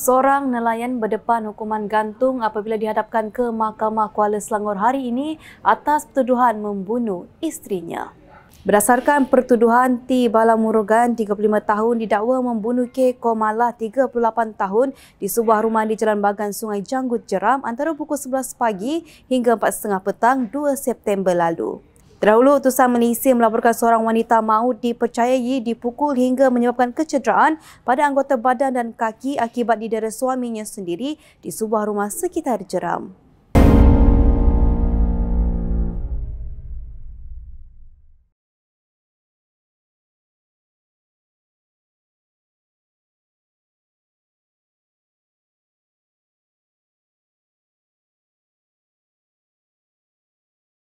Seorang nelayan berdepan hukuman gantung apabila dihadapkan ke Mahkamah Kuala Selangor hari ini atas tuduhan membunuh istrinya. Berdasarkan pertuduhan T. Balamurugan, 35 tahun, didakwa membunuh K. Komala, 38 tahun, di sebuah rumah di Jalan Bagan Sungai Janggut Jeram antara pukul 11 pagi hingga 4.30 petang 2 September lalu. Terdahulu, utusan Malaysia melaporkan seorang wanita maut dipercayai dipukul hingga menyebabkan kecederaan pada anggota badan dan kaki akibat didera suaminya sendiri di sebuah rumah sekitar jeram.